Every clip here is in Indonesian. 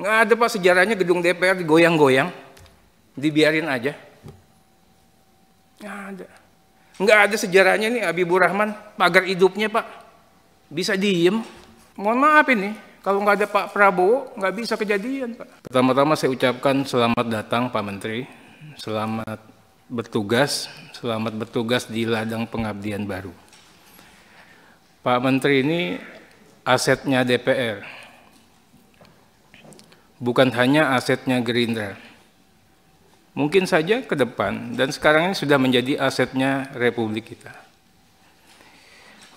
Nggak ada Pak sejarahnya gedung DPR digoyang-goyang. Dibiarin aja. Nggak ada. Nggak ada sejarahnya nih Abi Burahman pagar hidupnya Pak. Bisa diem. Mohon maaf ini, kalau nggak ada Pak Prabowo, nggak bisa kejadian Pak. Pertama-tama saya ucapkan selamat datang Pak Menteri. Selamat bertugas, selamat bertugas di ladang pengabdian baru. Pak Menteri ini asetnya DPR bukan hanya asetnya Gerindra. Mungkin saja ke depan dan sekarang ini sudah menjadi asetnya Republik kita.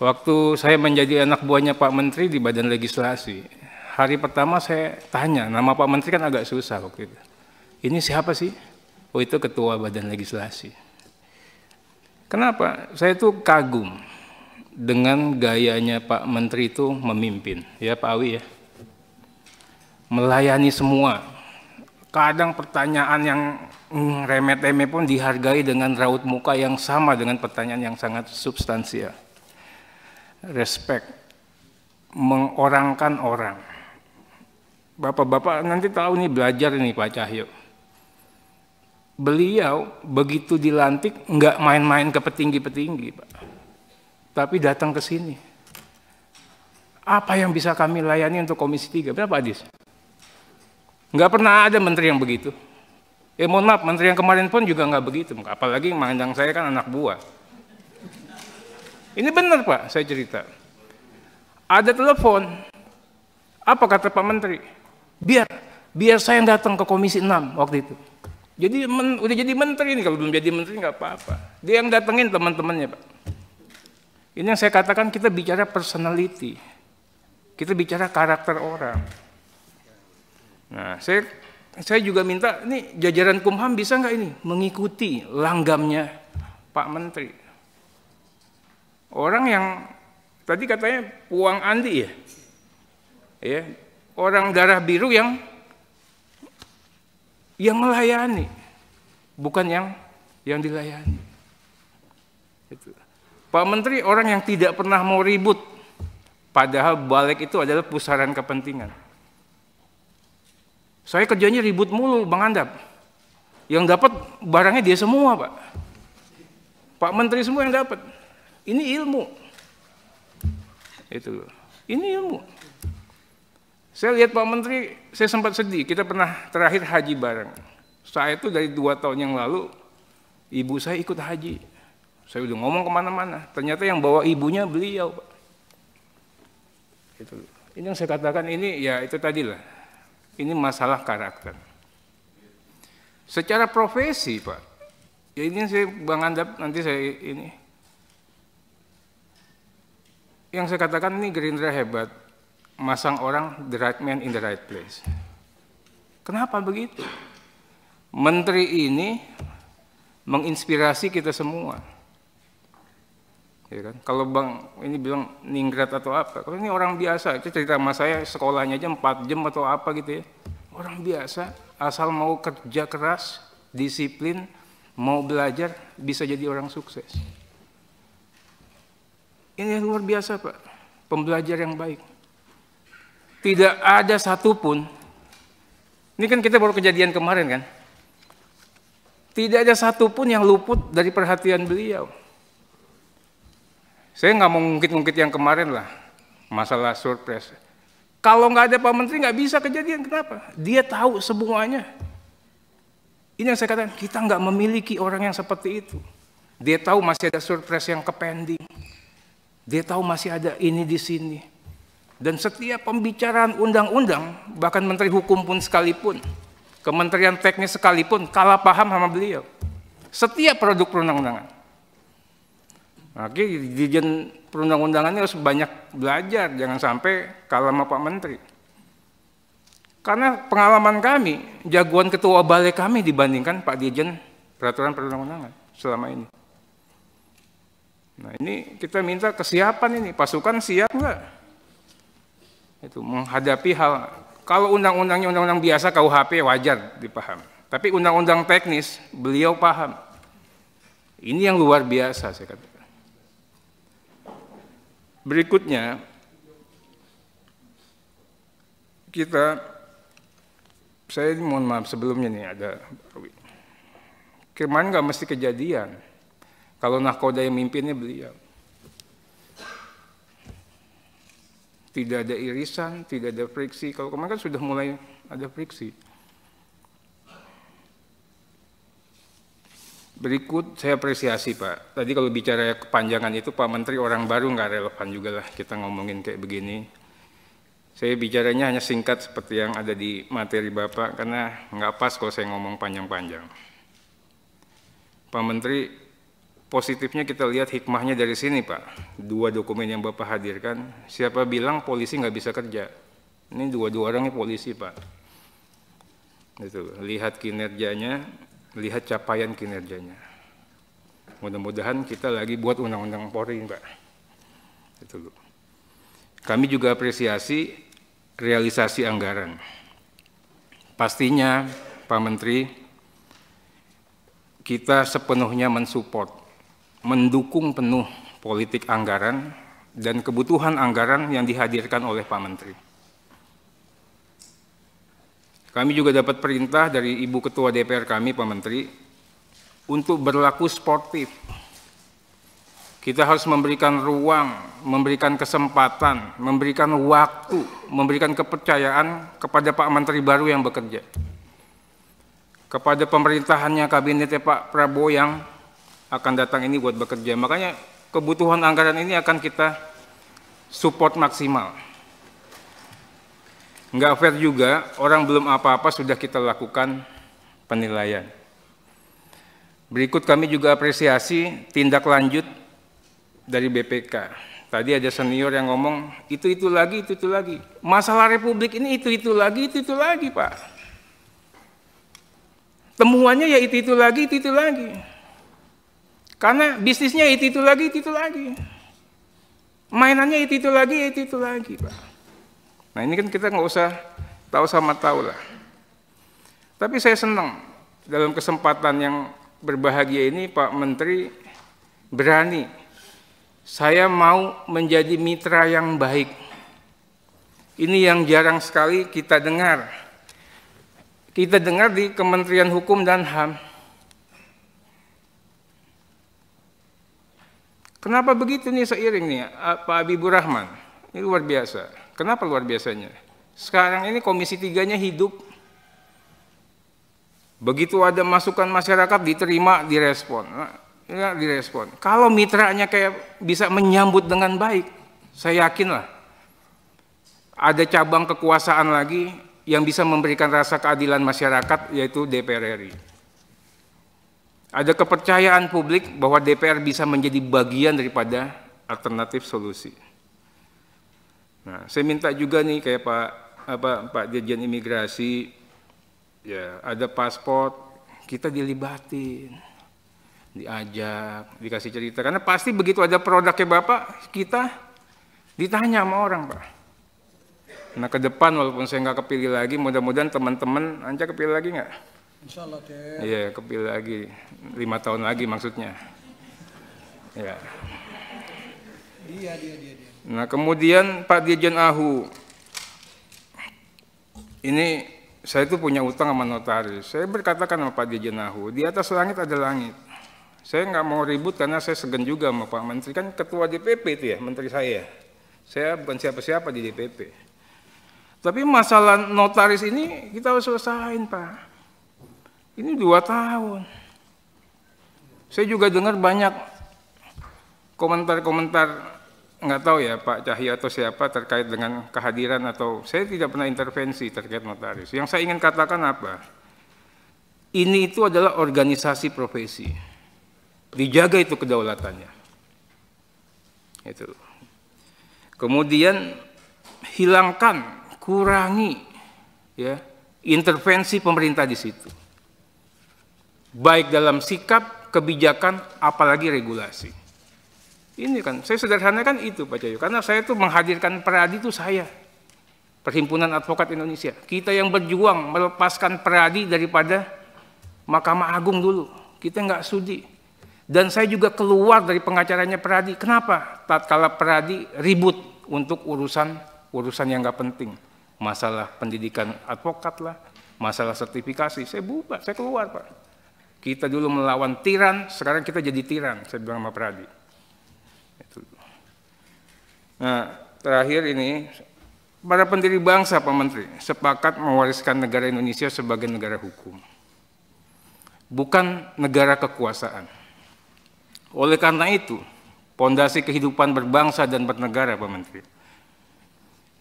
Waktu saya menjadi anak buahnya Pak Menteri di Badan Legislasi, hari pertama saya tanya, nama Pak Menteri kan agak susah waktu itu. Ini siapa sih? Oh itu Ketua Badan Legislasi. Kenapa? Saya tuh kagum dengan gayanya Pak Menteri itu memimpin. Ya Pak Awi ya melayani semua. Kadang pertanyaan yang remeh hmm, remeh pun dihargai dengan raut muka yang sama dengan pertanyaan yang sangat substansial. Respect, mengorangkan orang. Bapak-bapak nanti tahu nih belajar nih Pak Cahyo. Beliau begitu dilantik nggak main-main ke petinggi-petinggi Pak. Tapi datang ke sini. Apa yang bisa kami layani untuk Komisi 3? Berapa Adis? Nggak pernah ada menteri yang begitu. Eh mohon maaf, menteri yang kemarin pun juga nggak begitu. Apalagi mandang saya kan anak buah. Ini benar Pak, saya cerita. Ada telepon. Apa kata Pak Menteri? Biar biar saya yang datang ke Komisi 6 waktu itu. Jadi men, udah jadi menteri ini, kalau belum jadi menteri nggak apa-apa. Dia yang datengin teman-temannya, Pak. Ini yang saya katakan kita bicara personality. Kita bicara karakter orang. Nah, saya saya juga minta ini jajaran Kumham bisa nggak ini mengikuti langgamnya Pak Menteri. Orang yang tadi katanya puang Andi ya, ya orang darah biru yang yang melayani, bukan yang yang dilayani. Itu. Pak Menteri orang yang tidak pernah mau ribut, padahal balik itu adalah pusaran kepentingan. Saya kerjanya ribut mulu, Bang Andap. Yang dapat barangnya dia semua, Pak. Pak Menteri semua yang dapat. Ini ilmu. Itu. Ini ilmu. Saya lihat Pak Menteri, saya sempat sedih. Kita pernah terakhir haji bareng. Saya itu dari dua tahun yang lalu, ibu saya ikut haji. Saya udah ngomong kemana-mana. Ternyata yang bawa ibunya beliau, Pak. Itu. Ini yang saya katakan ini ya itu tadi lah ini masalah karakter. Secara profesi, Pak, ya ini saya Bang Andap nanti saya ini. Yang saya katakan ini Gerindra hebat, masang orang the right man in the right place. Kenapa begitu? Menteri ini menginspirasi kita semua ya kan? Kalau bang ini bilang ningrat atau apa, kalau ini orang biasa, itu cerita sama saya sekolahnya aja 4 jam atau apa gitu ya. Orang biasa, asal mau kerja keras, disiplin, mau belajar, bisa jadi orang sukses. Ini luar biasa Pak, pembelajar yang baik. Tidak ada satupun, ini kan kita baru kejadian kemarin kan, tidak ada satupun yang luput dari perhatian beliau saya nggak mau ngungkit-ngungkit yang kemarin lah, masalah surprise. Kalau nggak ada Pak Menteri nggak bisa kejadian, kenapa? Dia tahu semuanya. Ini yang saya katakan, kita nggak memiliki orang yang seperti itu. Dia tahu masih ada surprise yang kepending. Dia tahu masih ada ini di sini. Dan setiap pembicaraan undang-undang, bahkan Menteri Hukum pun sekalipun, Kementerian Teknis sekalipun, kalah paham sama beliau. Setiap produk perundang-undangan. Oke, dirjen perundang-undangannya harus banyak belajar, jangan sampai kalah sama Pak Menteri. Karena pengalaman kami, jagoan ketua balai kami dibandingkan Pak Dirjen peraturan perundang-undangan selama ini. Nah ini kita minta kesiapan ini, pasukan siap nggak? Itu menghadapi hal, kalau undang-undangnya undang-undang biasa KUHP wajar dipaham. Tapi undang-undang teknis beliau paham. Ini yang luar biasa saya kata. Berikutnya, kita, saya mohon maaf sebelumnya nih ada, kemarin nggak mesti kejadian, kalau nahkoda yang mimpinnya beliau. Tidak ada irisan, tidak ada friksi, kalau kemarin kan sudah mulai ada friksi. Berikut saya apresiasi Pak. Tadi kalau bicara kepanjangan itu Pak Menteri orang baru nggak relevan juga lah kita ngomongin kayak begini. Saya bicaranya hanya singkat seperti yang ada di materi Bapak karena nggak pas kalau saya ngomong panjang-panjang. Pak Menteri, positifnya kita lihat hikmahnya dari sini Pak. Dua dokumen yang Bapak hadirkan, siapa bilang polisi nggak bisa kerja? Ini dua-dua orangnya polisi Pak. Itu, lihat kinerjanya, melihat capaian kinerjanya. Mudah-mudahan kita lagi buat undang-undang Polri, Pak. Itu dulu. Kami juga apresiasi realisasi anggaran. Pastinya, Pak Menteri, kita sepenuhnya mensupport, mendukung penuh politik anggaran dan kebutuhan anggaran yang dihadirkan oleh Pak Menteri. Kami juga dapat perintah dari Ibu Ketua DPR kami, Pak Menteri, untuk berlaku sportif. Kita harus memberikan ruang, memberikan kesempatan, memberikan waktu, memberikan kepercayaan kepada Pak Menteri baru yang bekerja. Kepada pemerintahannya kabinetnya Pak Prabowo yang akan datang ini buat bekerja. Makanya kebutuhan anggaran ini akan kita support maksimal nggak fair juga orang belum apa-apa sudah kita lakukan penilaian. Berikut kami juga apresiasi tindak lanjut dari BPK. Tadi ada senior yang ngomong itu itu lagi itu itu lagi. Masalah Republik ini itu itu lagi itu itu lagi pak. Temuannya ya itu itu lagi itu itu lagi. Karena bisnisnya itu itu lagi itu itu lagi. Mainannya itu itu lagi itu itu lagi pak. Nah ini kan kita nggak usah tahu sama tahu lah. Tapi saya senang dalam kesempatan yang berbahagia ini Pak Menteri berani. Saya mau menjadi mitra yang baik. Ini yang jarang sekali kita dengar. Kita dengar di Kementerian Hukum dan HAM. Kenapa begitu nih seiring nih Pak Habibur Rahman? Ini luar biasa. Kenapa luar biasanya? Sekarang ini komisi tiganya hidup. Begitu ada masukan masyarakat diterima, direspon. Nah, ya, direspon. Kalau mitranya kayak bisa menyambut dengan baik, saya yakinlah ada cabang kekuasaan lagi yang bisa memberikan rasa keadilan masyarakat yaitu DPR RI. Ada kepercayaan publik bahwa DPR bisa menjadi bagian daripada alternatif solusi. Nah, saya minta juga nih kayak Pak apa Pak Dirjen Imigrasi ya ada paspor kita dilibatin diajak dikasih cerita karena pasti begitu ada produknya bapak kita ditanya sama orang pak nah ke depan walaupun saya nggak kepilih lagi mudah-mudahan teman-teman anca kepilih lagi nggak Insya Allah deh. Iya, kepilih lagi lima tahun lagi maksudnya. Ya. Iya, dia, dia, dia. Nah, kemudian Pak Dirjen Ahu. Ini saya itu punya utang sama notaris. Saya berkatakan sama Pak Dirjen Ahu, di atas langit ada langit. Saya nggak mau ribut karena saya segan juga sama Pak Menteri. Kan ketua DPP itu ya, Menteri saya. Saya bukan siapa-siapa di DPP. Tapi masalah notaris ini kita harus selesain, Pak. Ini dua tahun. Saya juga dengar banyak komentar-komentar nggak tahu ya Pak Cahyo atau siapa terkait dengan kehadiran atau saya tidak pernah intervensi terkait notaris. Yang saya ingin katakan apa? Ini itu adalah organisasi profesi. Dijaga itu kedaulatannya. Itu. Kemudian hilangkan, kurangi ya intervensi pemerintah di situ. Baik dalam sikap, kebijakan, apalagi regulasi. Ini kan, saya sederhana kan itu Pak Cahyo. Karena saya itu menghadirkan peradi itu saya. Perhimpunan Advokat Indonesia. Kita yang berjuang melepaskan peradi daripada Mahkamah Agung dulu. Kita nggak sudi. Dan saya juga keluar dari pengacaranya peradi. Kenapa? Tatkala peradi ribut untuk urusan urusan yang nggak penting. Masalah pendidikan advokat lah, masalah sertifikasi. Saya bubar, saya keluar Pak. Kita dulu melawan tiran, sekarang kita jadi tiran, saya bilang sama Peradi. Nah, terakhir ini para pendiri bangsa Pak Menteri sepakat mewariskan negara Indonesia sebagai negara hukum. Bukan negara kekuasaan. Oleh karena itu, pondasi kehidupan berbangsa dan bernegara Pak Menteri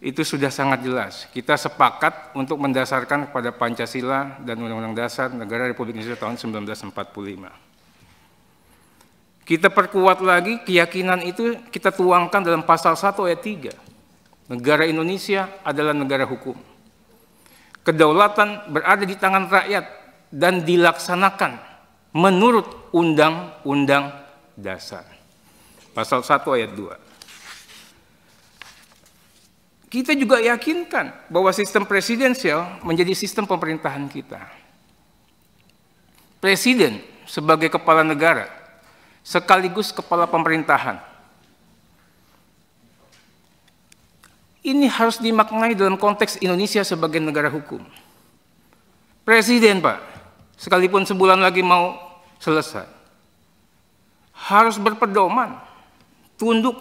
itu sudah sangat jelas. Kita sepakat untuk mendasarkan kepada Pancasila dan Undang-Undang Dasar Negara Republik Indonesia tahun 1945. Kita perkuat lagi keyakinan itu kita tuangkan dalam pasal 1 ayat 3. Negara Indonesia adalah negara hukum. Kedaulatan berada di tangan rakyat dan dilaksanakan menurut undang-undang dasar. Pasal 1 ayat 2 kita juga yakinkan bahwa sistem presidensial menjadi sistem pemerintahan kita. Presiden sebagai kepala negara sekaligus kepala pemerintahan. Ini harus dimaknai dalam konteks Indonesia sebagai negara hukum. Presiden, Pak, sekalipun sebulan lagi mau selesai, harus berpedoman, tunduk,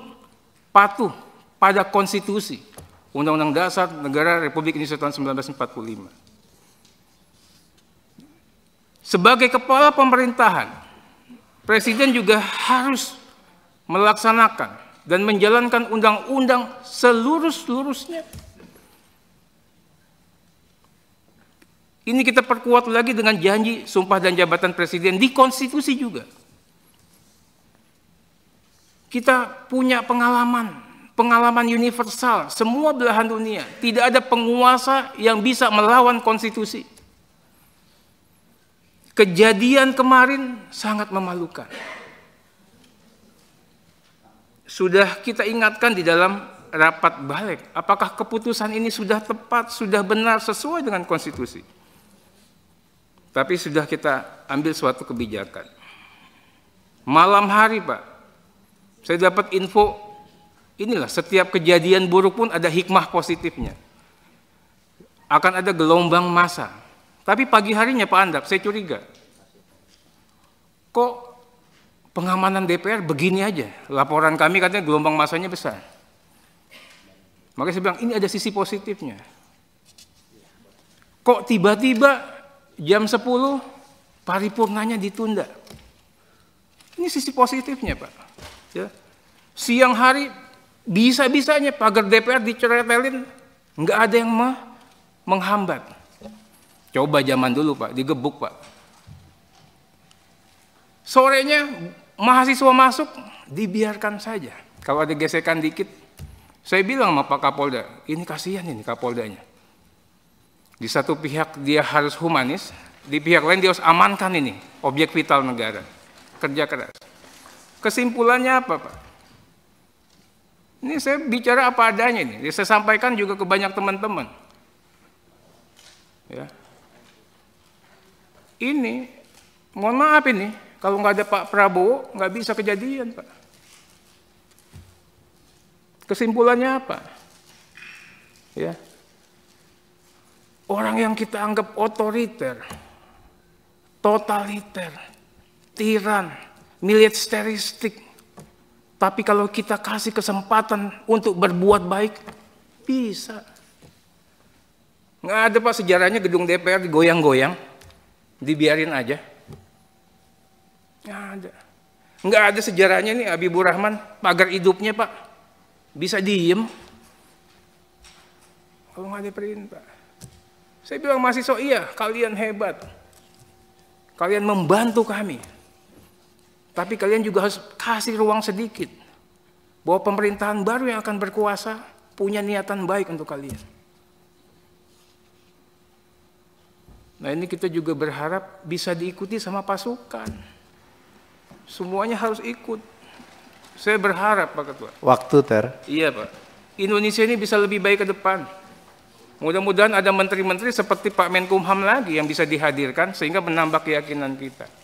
patuh pada konstitusi Undang-Undang Dasar Negara Republik Indonesia tahun 1945. Sebagai kepala pemerintahan, Presiden juga harus melaksanakan dan menjalankan undang-undang seluruh-seluruhnya. Ini kita perkuat lagi dengan janji sumpah dan jabatan presiden di konstitusi juga. Kita punya pengalaman, pengalaman universal semua belahan dunia. Tidak ada penguasa yang bisa melawan konstitusi. Kejadian kemarin sangat memalukan. Sudah kita ingatkan di dalam rapat balik, apakah keputusan ini sudah tepat, sudah benar sesuai dengan konstitusi? Tapi sudah kita ambil suatu kebijakan. Malam hari, Pak, saya dapat info inilah setiap kejadian buruk pun ada hikmah positifnya. Akan ada gelombang massa tapi pagi harinya Pak Andap, saya curiga. Kok pengamanan DPR begini aja? Laporan kami katanya gelombang masanya besar. Makanya saya bilang, ini ada sisi positifnya. Kok tiba-tiba jam 10 paripurnanya ditunda? Ini sisi positifnya Pak. Ya. Siang hari bisa-bisanya pagar DPR diceretelin, nggak ada yang menghambat. Coba zaman dulu Pak, digebuk Pak. Sorenya mahasiswa masuk, dibiarkan saja. Kalau ada gesekan dikit, saya bilang sama Pak Kapolda, ini kasihan ini Kapoldanya. Di satu pihak dia harus humanis, di pihak lain dia harus amankan ini, objek vital negara. Kerja keras. Kesimpulannya apa Pak? Ini saya bicara apa adanya ini. Saya sampaikan juga ke banyak teman-teman. Ya, ini, mohon maaf ini, kalau nggak ada Pak Prabowo, nggak bisa kejadian, Pak. Kesimpulannya apa? Ya, orang yang kita anggap otoriter, totaliter, tiran, militeristik, tapi kalau kita kasih kesempatan untuk berbuat baik, bisa. Nggak ada pak sejarahnya gedung DPR digoyang-goyang dibiarin aja. Nggak ada. Nggak ada sejarahnya nih Abi Burahman pagar hidupnya Pak. Bisa diem. Kalau nggak ada perintah. Saya bilang masih so iya kalian hebat. Kalian membantu kami. Tapi kalian juga harus kasih ruang sedikit. Bahwa pemerintahan baru yang akan berkuasa punya niatan baik untuk kalian. Nah ini kita juga berharap bisa diikuti sama pasukan. Semuanya harus ikut. Saya berharap Pak Ketua. Waktu ter. Iya Pak. Indonesia ini bisa lebih baik ke depan. Mudah-mudahan ada menteri-menteri seperti Pak Menkumham lagi yang bisa dihadirkan sehingga menambah keyakinan kita.